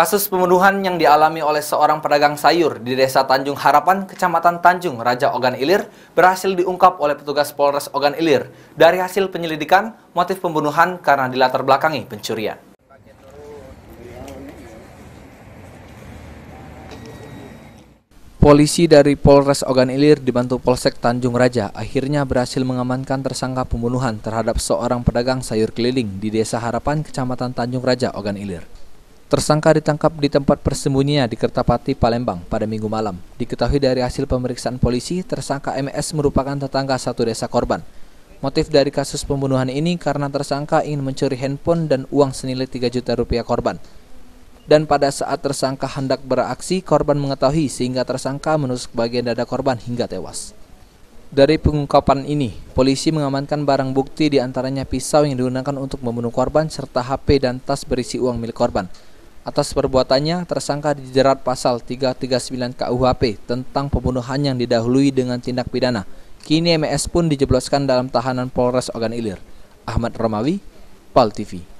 Kasus pembunuhan yang dialami oleh seorang pedagang sayur di Desa Tanjung Harapan, Kecamatan Tanjung, Raja Ogan Ilir, berhasil diungkap oleh petugas Polres Ogan Ilir. Dari hasil penyelidikan, motif pembunuhan karena dilatar belakangi pencurian. Polisi dari Polres Ogan Ilir dibantu Polsek Tanjung Raja akhirnya berhasil mengamankan tersangka pembunuhan terhadap seorang pedagang sayur keliling di Desa Harapan, Kecamatan Tanjung Raja, Ogan Ilir. Tersangka ditangkap di tempat persembunyian di Kertapati, Palembang pada minggu malam. Diketahui dari hasil pemeriksaan polisi, tersangka MS merupakan tetangga satu desa korban. Motif dari kasus pembunuhan ini karena tersangka ingin mencuri handphone dan uang senilai 3 juta rupiah korban. Dan pada saat tersangka hendak beraksi, korban mengetahui sehingga tersangka menusuk bagian dada korban hingga tewas. Dari pengungkapan ini, polisi mengamankan barang bukti diantaranya pisau yang digunakan untuk membunuh korban serta HP dan tas berisi uang milik korban. Atas perbuatannya, tersangka dijerat pasal 339 KUHP tentang pembunuhan yang didahului dengan tindak pidana. Kini MS pun dijebloskan dalam tahanan Polres Ogan Ilir. Ahmad Romawi, Pal TV.